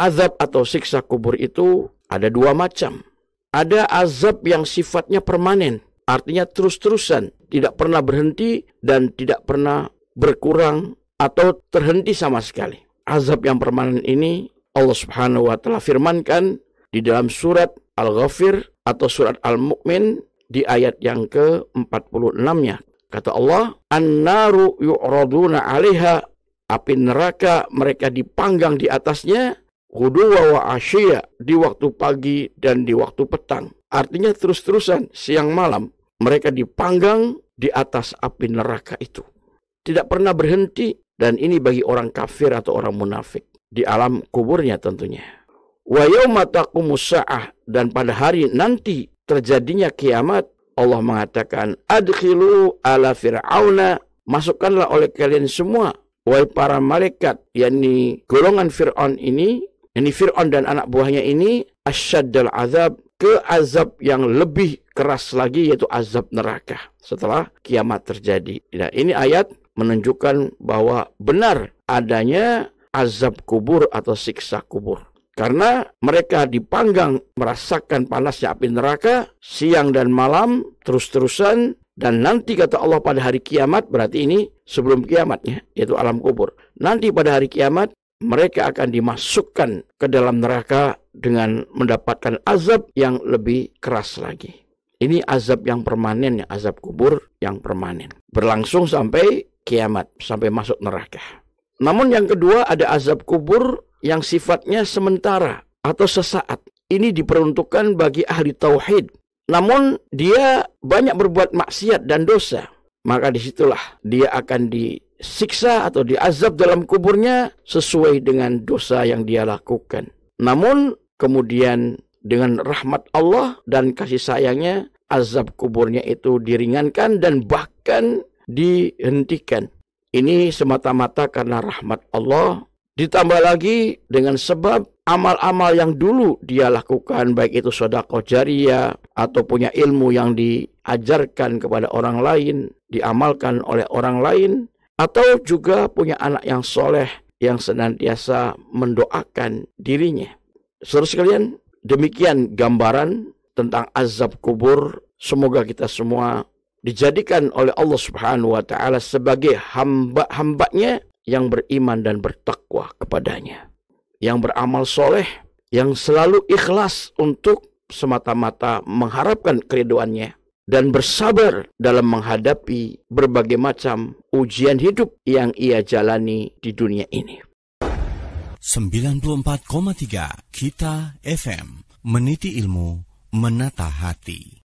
azab atau siksa kubur itu ada dua macam. Ada azab yang sifatnya permanen, artinya terus-terusan, tidak pernah berhenti dan tidak pernah berkurang atau terhenti sama sekali. Azab yang permanen ini Allah Subhanahu wa taala firmankan di dalam surat Al-Ghafir atau surat Al-Mukmin di ayat yang ke-46-nya. Kata Allah, "An-naru yu'raduna 'alaiha" Api neraka mereka dipanggang di atasnya Huduwa wa Asia di waktu pagi dan di waktu petang. Artinya terus-terusan siang malam mereka dipanggang di atas api neraka itu. Tidak pernah berhenti dan ini bagi orang kafir atau orang munafik. Di alam kuburnya tentunya. Wa yawmataku musa'ah dan pada hari nanti terjadinya kiamat Allah mengatakan adkhilu ala fir'auna masukkanlah oleh kalian semua wahai para malaikat yakni golongan Firaun ini ini Fir'aun dan anak buahnya ini asyaddal azab ke azab yang lebih keras lagi yaitu azab neraka setelah kiamat terjadi. Nah, ini ayat menunjukkan bahwa benar adanya azab kubur atau siksa kubur. Karena mereka dipanggang merasakan panasnya api neraka siang dan malam terus-terusan dan nanti kata Allah pada hari kiamat berarti ini sebelum kiamatnya yaitu alam kubur. Nanti pada hari kiamat mereka akan dimasukkan ke dalam neraka dengan mendapatkan azab yang lebih keras lagi. Ini azab yang permanen, azab kubur yang permanen. Berlangsung sampai kiamat, sampai masuk neraka. Namun yang kedua ada azab kubur yang sifatnya sementara atau sesaat. Ini diperuntukkan bagi ahli tauhid. Namun dia banyak berbuat maksiat dan dosa. Maka disitulah dia akan di disiksa atau diazab dalam kuburnya sesuai dengan dosa yang dia lakukan. Namun kemudian dengan rahmat Allah dan kasih sayangnya azab kuburnya itu diringankan dan bahkan dihentikan. Ini semata-mata karena rahmat Allah. Ditambah lagi dengan sebab amal-amal yang dulu dia lakukan baik itu sodako jariah atau punya ilmu yang diajarkan kepada orang lain, diamalkan oleh orang lain atau juga punya anak yang soleh yang senantiasa mendoakan dirinya. Saudara sekalian, demikian gambaran tentang azab kubur. Semoga kita semua dijadikan oleh Allah Subhanahu wa taala sebagai hamba-hambanya yang beriman dan bertakwa kepadanya. Yang beramal soleh, yang selalu ikhlas untuk semata-mata mengharapkan keriduannya dan bersabar dalam menghadapi berbagai macam ujian hidup yang ia jalani di dunia ini. 94,3 Kita FM Meniti Ilmu Menata Hati